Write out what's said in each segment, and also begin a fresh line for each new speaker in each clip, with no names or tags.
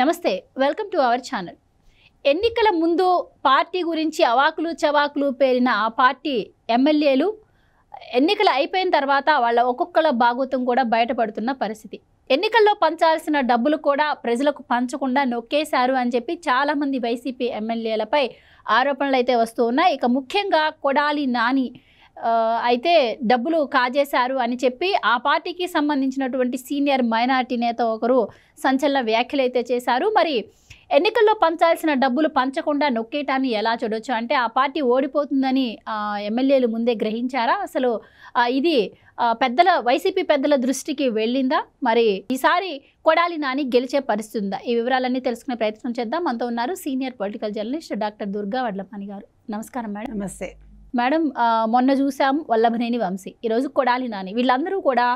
నమస్తే welcome to our channel ఎన్నికల ముందు పార్టీ గురించి అవాకులు చవాకులు పేరిన ఆ పార్టీ ఎమ్మెల్యేలు ఎన్నికలు అయిపోయిన తర్వాత వాళ్ళ ఒక్కొక్కల భాగోతం కూడా బయటపడుతున్న పరిస్థితి ఎన్నికల్లో పంచాల్సిన డబ్బులు కూడా ప్రజలకు పంచకుండా నొక్కేశారు అని చెప్పి చాలామంది వైసీపీ ఎమ్మెల్యేలపై ఆరోపణలు అయితే వస్తూ ఉన్నాయి ఇక ముఖ్యంగా కొడాలి నాని అయితే డబ్బులు కాజేశారు అని చెప్పి ఆ పార్టీకి సంబంధించినటువంటి సీనియర్ మైనార్టీ నేత ఒకరు సంచలన వ్యాఖ్యలు అయితే చేశారు మరి ఎన్నికల్లో పంచాల్సిన డబ్బులు పంచకుండా నొక్కేయటాన్ని ఎలా చూడొచ్చు అంటే ఆ పార్టీ ఓడిపోతుందని ఎమ్మెల్యేలు ముందే గ్రహించారా అసలు ఇది పెద్దల వైసీపీ పెద్దల దృష్టికి వెళ్ళిందా మరి ఈసారి కొడాలి నాని గెలిచే పరిస్థితుందా ఈ వివరాలన్నీ తెలుసుకునే ప్రయత్నం చేద్దాం మనతో ఉన్నారు senior political journalist doctor Durga Vadlapani గారు నమస్కారం మేడం నమస్తే మేడం మొన్న చూసాం వల్లభనేని వంశీ ఈరోజు కొడాలి నాని వీళ్ళందరూ కూడా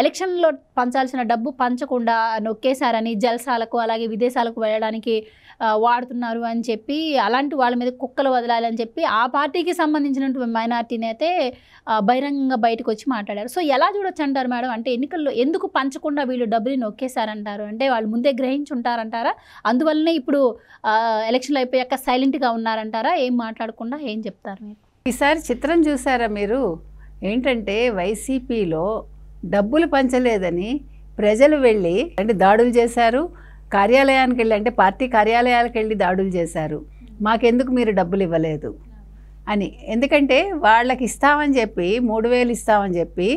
ఎలక్షన్లో పంచాల్సిన డబ్బు పంచకుండా నొక్కేశారని జల్సాలకు అలాగే విదేశాలకు వెళ్ళడానికి వాడుతున్నారు అని చెప్పి అలాంటి వాళ్ళ మీద కుక్కలు వదలాలని చెప్పి ఆ పార్టీకి సంబంధించిన మైనార్టీని అయితే బహిరంగంగా బయటకు వచ్చి మాట్లాడారు సో ఎలా చూడొచ్చు అంటారు మేడం అంటే ఎన్నికల్లో ఎందుకు పంచకుండా వీళ్ళు డబ్బుని నొక్కేశారంటారు అంటే వాళ్ళు ముందే గ్రహించి ఉంటారంటారా అందువల్లనే ఇప్పుడు ఎలక్షన్లు అయిపోయాక సైలెంట్గా ఉన్నారంటారా ఏం మాట్లాడకుండా ఏం చెప్తారు మీరు
ఈసారి చిత్రం చూసారా మీరు ఏంటంటే వైసీపీలో డబ్బులు పంచలేదని ప్రజలు వెళ్ళి అంటే దాడులు చేశారు కార్యాలయానికి వెళ్ళి అంటే పార్టీ కార్యాలయాలకు వెళ్ళి దాడులు చేశారు మాకెందుకు మీరు డబ్బులు ఇవ్వలేదు అని ఎందుకంటే వాళ్ళకి ఇస్తామని చెప్పి మూడు వేలు ఇస్తామని చెప్పి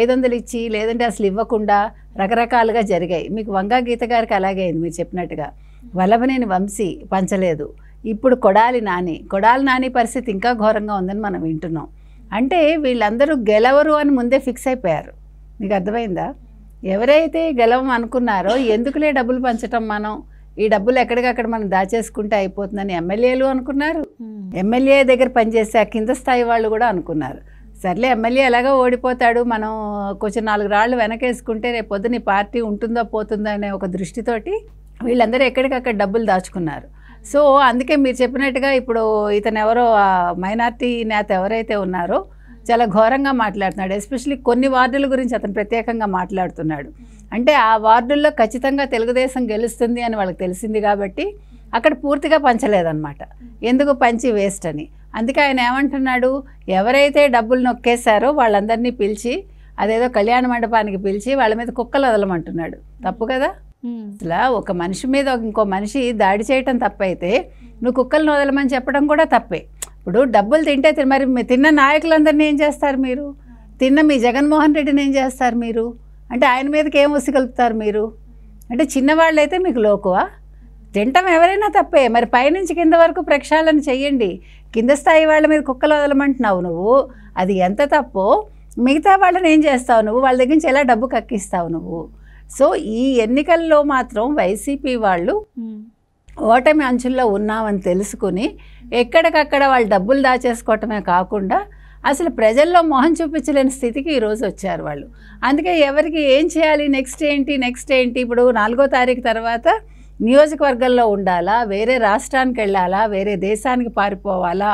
ఐదు వందలు ఇచ్చి లేదంటే అసలు ఇవ్వకుండా రకరకాలుగా జరిగాయి మీకు వంగా గీత గారికి అలాగే అయింది మీరు చెప్పినట్టుగా వల్లభనేని వంశీ పంచలేదు ఇప్పుడు కొడాలి నాని కొడాలి నాని పరిస్థితి ఇంకా ఘోరంగా ఉందని మనం వింటున్నాం అంటే వీళ్ళందరూ గెలవరు అని ముందే ఫిక్స్ అయిపోయారు మీకు అర్థమైందా ఎవరైతే గెలవం అనుకున్నారో ఎందుకులే డబ్బులు పంచటం మనం ఈ డబ్బులు ఎక్కడికక్కడ మనం దాచేసుకుంటే అయిపోతుందని ఎమ్మెల్యేలు అనుకున్నారు ఎమ్మెల్యే దగ్గర పనిచేసే కింద స్థాయి వాళ్ళు కూడా అనుకున్నారు సర్లే ఎమ్మెల్యే ఎలాగో ఓడిపోతాడు మనం కొంచెం నాలుగు రాళ్ళు వెనకేసుకుంటే రేపు పొద్దున్న పార్టీ ఉంటుందో పోతుందో అనే ఒక దృష్టితోటి వీళ్ళందరూ ఎక్కడికక్కడ డబ్బులు దాచుకున్నారు సో అందుకే మీరు చెప్పినట్టుగా ఇప్పుడు ఇతను ఎవరో మైనార్టీ నేత ఎవరైతే ఉన్నారో చాలా ఘోరంగా మాట్లాడుతున్నాడు ఎస్పెషలీ కొన్ని వార్డుల గురించి అతను ప్రత్యేకంగా మాట్లాడుతున్నాడు అంటే ఆ వార్డుల్లో ఖచ్చితంగా తెలుగుదేశం గెలుస్తుంది అని వాళ్ళకి తెలిసింది కాబట్టి అక్కడ పూర్తిగా పంచలేదన్నమాట ఎందుకు పంచి వేస్ట్ అని అందుకే ఆయన ఏమంటున్నాడు ఎవరైతే డబ్బులు నొక్కేశారో వాళ్ళందరినీ పిలిచి అదేదో కళ్యాణ మండపానికి పిలిచి వాళ్ళ మీద కుక్కలు వదలమంటున్నాడు తప్పు కదా Hmm. అసలు ఒక మనిషి మీద ఇంకో మనిషి దాడి చేయటం తప్పైతే నువ్వు కుక్కలను వదలమని చెప్పడం కూడా తప్పే ఇప్పుడు డబ్బులు తింటే మరి తిన్న నాయకులందరినీ ఏం చేస్తారు మీరు తిన్న మీ జగన్మోహన్ రెడ్డిని ఏం చేస్తారు మీరు అంటే ఆయన మీదకి ఏం కలుపుతారు మీరు అంటే చిన్నవాళ్ళు అయితే మీకు లోకువా తింటం ఎవరైనా తప్పే మరి పైనుంచి కింద వరకు ప్రక్షాళన చెయ్యండి కింద స్థాయి వాళ్ళ మీద కుక్కలు వదలమంటున్నావు నువ్వు అది ఎంత తప్పో మిగతా వాళ్ళని ఏం చేస్తావు నువ్వు వాళ్ళ దగ్గర నుంచి ఎలా డబ్బు కక్కిస్తావు నువ్వు సో ఈ ఎన్నికల్లో మాత్రం వైసీపీ వాళ్ళు ఓటమి అంచుల్లో ఉన్నామని తెలుసుకుని ఎక్కడికక్కడ వాళ్ళు డబ్బులు దాచేసుకోవటమే కాకుండా అసలు ప్రజల్లో మొహం చూపించలేని స్థితికి ఈరోజు వచ్చారు వాళ్ళు అందుకే ఎవరికి ఏం చేయాలి నెక్స్ట్ ఏంటి నెక్స్ట్ ఏంటి ఇప్పుడు నాలుగో తారీఖు తర్వాత నియోజకవర్గంలో ఉండాలా వేరే రాష్ట్రానికి వెళ్ళాలా వేరే దేశానికి పారిపోవాలా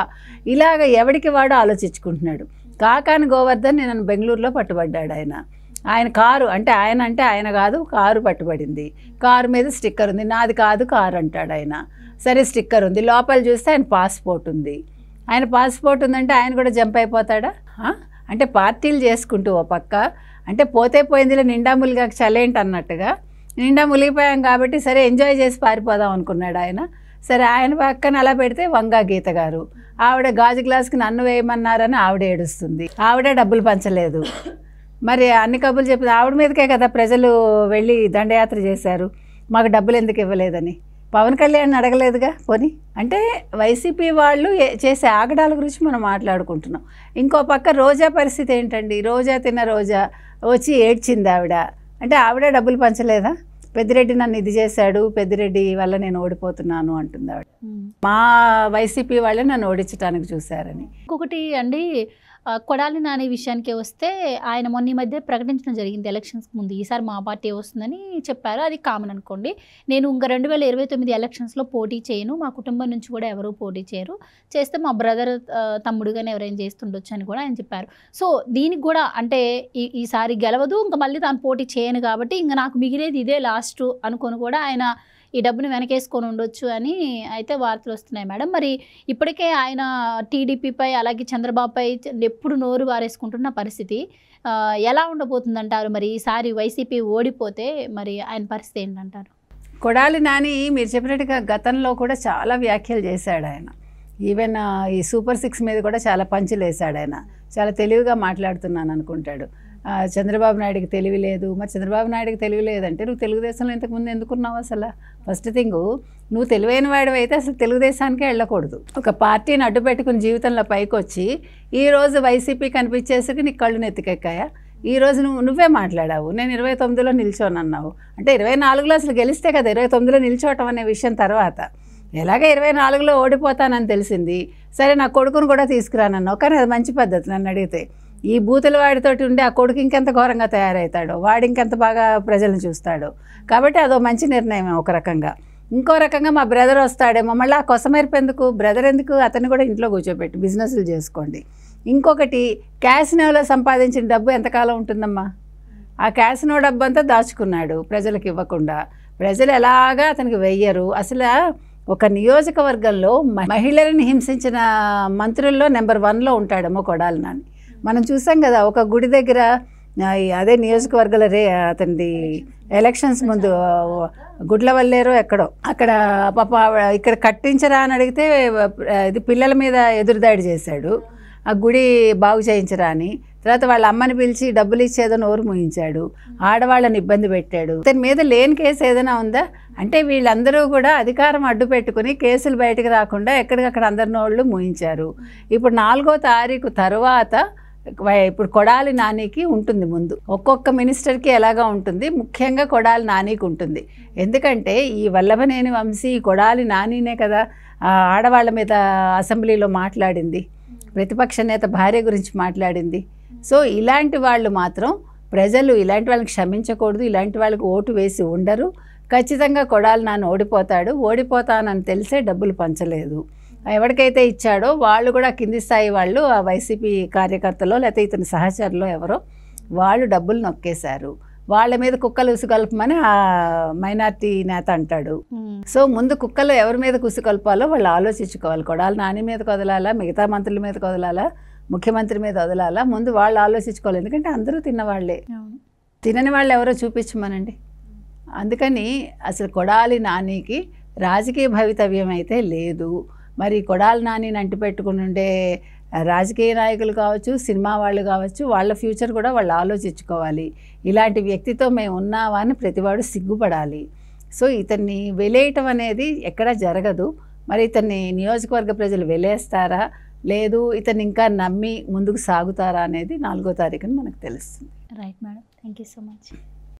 ఇలాగ ఎవడికి వాడు ఆలోచించుకుంటున్నాడు కాకాని గోవర్ధన్ నేను బెంగళూరులో పట్టుబడ్డాడు ఆయన ఆయన కారు అంటే ఆయన అంటే ఆయన కాదు కారు పట్టుబడింది కారు మీద స్టిక్కర్ ఉంది నాది కాదు కారు అంటాడు ఆయన సరే స్టిక్కర్ ఉంది లోపల చూస్తే ఆయన పాస్పోర్ట్ ఉంది ఆయన పాస్పోర్ట్ ఉందంటే ఆయన కూడా జంప్ అయిపోతాడా అంటే పార్టీలు చేసుకుంటూ ఓ పక్క అంటే పోతే పోయిందిలే నిండా ములిగా చలేంటి అన్నట్టుగా నిండా ములిగిపోయాం కాబట్టి సరే ఎంజాయ్ చేసి పారిపోదాం అనుకున్నాడు ఆయన సరే ఆయన పక్కన అలా పెడితే వంగా గీత గారు ఆవిడ గాజు గ్లాస్కి నన్ను వేయమన్నారని ఆవిడ ఏడుస్తుంది ఆవిడే డబ్బులు పంచలేదు మరి అన్ని కబుర్లు చెప్పింది ఆవిడ మీదకే కదా ప్రజలు వెళ్ళి దండయాత్ర చేశారు మాకు డబ్బులు ఎందుకు ఇవ్వలేదని పవన్ కళ్యాణ్ అడగలేదుగా పోని అంటే వైసీపీ వాళ్ళు చేసే ఆగడాల గురించి మనం మాట్లాడుకుంటున్నాం ఇంకో పక్క రోజా పరిస్థితి ఏంటండి రోజా తిన్న రోజా వచ్చి ఏడ్చింది ఆవిడ అంటే ఆవిడ డబ్బులు పంచలేదా పెద్దిరెడ్డి నన్ను ఇది చేశాడు పెద్దిరెడ్డి వల్ల నేను ఓడిపోతున్నాను అంటుంది ఆవిడ మా వైసీపీ వాళ్ళే నన్ను ఓడించడానికి చూశారని
ఇంకొకటి అండి కొడాలి నాని విషయానికి వస్తే ఆయన మొన్న ఈ మధ్య ప్రకటించడం జరిగింది ఎలక్షన్స్ ముందు ఈసారి మా పార్టీ వస్తుందని చెప్పారు అది కామన్ అనుకోండి నేను ఇంకా రెండు వేల ఇరవై తొమ్మిది ఎలక్షన్స్లో పోటీ చేయను మా కుటుంబం నుంచి కూడా ఎవరు పోటీ చేయరు చేస్తే మా బ్రదర్ తమ్ముడుగానే ఎవరైనా చేస్తుండొచ్చు అని కూడా ఆయన చెప్పారు సో దీనికి కూడా అంటే ఈ ఈసారి గెలవదు ఇంకా మళ్ళీ తాను పోటీ చేయను కాబట్టి ఇంకా నాకు మిగిలేది ఇదే లాస్ట్ కాస్ట్ అనుకొని కూడా ఆయన ఈ డబ్బును వెనకేసుకొని ఉండొచ్చు అని అయితే వార్తలు వస్తున్నాయి మేడం మరి ఇప్పటికే ఆయన టీడీపీపై అలాగే చంద్రబాబుపై ఎప్పుడు నోరు వారేసుకుంటున్న పరిస్థితి ఎలా ఉండబోతుందంటారు మరి ఈసారి వైసీపీ ఓడిపోతే మరి ఆయన పరిస్థితి ఏంటంటారు
కొడాలి నాని మీరు చెప్పినట్టుగా గతంలో కూడా చాలా వ్యాఖ్యలు చేశాడు ఆయన ఈవెన్ ఈ సూపర్ సిక్స్ మీద కూడా చాలా పంచులు వేశాడు ఆయన చాలా తెలివిగా మాట్లాడుతున్నాను అనుకుంటాడు చంద్రబాబు నాయుడికి తెలివి లేదు మరి చంద్రబాబు నాయుడికి తెలివి లేదంటే నువ్వు తెలుగుదేశంలో ఇంతకుముందు ఎందుకున్నావు అసలు ఫస్ట్ థింగ్ నువ్వు తెలివైన వాడివైతే అసలు తెలుగుదేశానికే వెళ్ళకూడదు ఒక పార్టీని అడ్డు పెట్టుకుని జీవితంలో వచ్చి ఈరోజు వైసీపీ కనిపించేసరికి నీకు కళ్ళు నెత్తికెక్కాయా రోజు నువ్వు నువ్వే మాట్లాడావు నేను ఇరవై తొమ్మిదిలో అన్నావు అంటే ఇరవై నాలుగులో అసలు గెలిస్తే కదా ఇరవై తొమ్మిదిలో నిల్చోవటం అనే విషయం తర్వాత ఎలాగ ఇరవై నాలుగులో ఓడిపోతానని తెలిసింది సరే నా కొడుకును కూడా తీసుకురానన్నావు కానీ అది మంచి పద్ధతి నన్ను అడిగితే ఈ బూతుల వాడితోటి ఉండి ఆ కొడుకు ఇంకెంత ఘోరంగా తయారవుతాడు వాడు ఇంకెంత బాగా ప్రజలను చూస్తాడు కాబట్టి అదో మంచి నిర్ణయం ఒక రకంగా ఇంకో రకంగా మా బ్రదర్ వస్తాడేమో మళ్ళీ ఆ కొసమెరిపెందుకు బ్రదర్ ఎందుకు అతన్ని కూడా ఇంట్లో కూర్చోబెట్టి బిజినెస్లు చేసుకోండి ఇంకొకటి క్యాసినోలో సంపాదించిన డబ్బు ఎంతకాలం ఉంటుందమ్మా ఆ క్యాసినో డబ్బు అంతా దాచుకున్నాడు ప్రజలకు ఇవ్వకుండా ప్రజలు ఎలాగా అతనికి వెయ్యరు అసలు ఒక నియోజకవర్గంలో మహిళలను హింసించిన మంత్రుల్లో నెంబర్ వన్లో ఉంటాడమ్మ కొడాలి నాని మనం చూసాం కదా ఒక గుడి దగ్గర అదే నియోజకవర్గాల రే అతనిది ఎలక్షన్స్ ముందు గుడ్ల వల్లేరో ఎక్కడో అక్కడ పాప ఇక్కడ కట్టించరా అని అడిగితే ఇది పిల్లల మీద ఎదురుదాడి చేశాడు ఆ గుడి బాగు చేయించరా అని తర్వాత వాళ్ళ అమ్మని పిలిచి డబ్బులు ఇచ్చేదని ఓరు ముయించాడు ఆడవాళ్ళని ఇబ్బంది పెట్టాడు ఇతని మీద లేని కేసు ఏదైనా ఉందా అంటే వీళ్ళందరూ కూడా అధికారం అడ్డు పెట్టుకుని కేసులు బయటకు రాకుండా ఎక్కడికక్కడ అందరి నోళ్ళు ముయించారు ఇప్పుడు నాలుగో తారీఖు తర్వాత ఇప్పుడు కొడాలి నానికి ఉంటుంది ముందు ఒక్కొక్క మినిస్టర్కి ఎలాగా ఉంటుంది ముఖ్యంగా కొడాలి నానికి ఉంటుంది ఎందుకంటే ఈ వల్లభనేని వంశీ కొడాలి నానినే కదా ఆడవాళ్ళ మీద అసెంబ్లీలో మాట్లాడింది ప్రతిపక్ష నేత భార్య గురించి మాట్లాడింది సో ఇలాంటి వాళ్ళు మాత్రం ప్రజలు ఇలాంటి వాళ్ళని క్షమించకూడదు ఇలాంటి వాళ్ళకి ఓటు వేసి ఉండరు ఖచ్చితంగా కొడాలి నాన్న ఓడిపోతాడు ఓడిపోతానని తెలిసే డబ్బులు పంచలేదు ఎవరికైతే ఇచ్చాడో వాళ్ళు కూడా కింది స్థాయి వాళ్ళు ఆ వైసీపీ కార్యకర్తలో లేకపోతే ఇతని సహచరులో ఎవరో వాళ్ళు డబ్బులు నొక్కేశారు వాళ్ళ మీద కుక్కలు ఉసుకల్పమని ఆ మైనార్టీ నేత అంటాడు సో ముందు కుక్కలు ఎవరి మీద కుసుకల్పాలో వాళ్ళు ఆలోచించుకోవాలి కొడాలి నాని మీద కదలాలా మిగతా మంత్రుల మీద కదలాలా ముఖ్యమంత్రి మీద వదలాలా ముందు వాళ్ళు ఆలోచించుకోవాలి ఎందుకంటే అందరూ తిన్నవాళ్లే తినని వాళ్ళు ఎవరో చూపించమనండి అందుకని అసలు కొడాలి నానికి రాజకీయ భవితవ్యం అయితే లేదు మరి కొడాలి నానిని పెట్టుకుని ఉండే రాజకీయ నాయకులు కావచ్చు సినిమా వాళ్ళు కావచ్చు వాళ్ళ ఫ్యూచర్ కూడా వాళ్ళు ఆలోచించుకోవాలి ఇలాంటి వ్యక్తితో మేము ఉన్నావా అని ప్రతివాడు సిగ్గుపడాలి సో ఇతన్ని వెలేయటం అనేది ఎక్కడా జరగదు మరి ఇతన్ని నియోజకవర్గ ప్రజలు వెలేస్తారా లేదు ఇతన్ని ఇంకా నమ్మి ముందుకు సాగుతారా అనేది నాలుగో తారీఖున మనకు తెలుస్తుంది
right madam thank you so much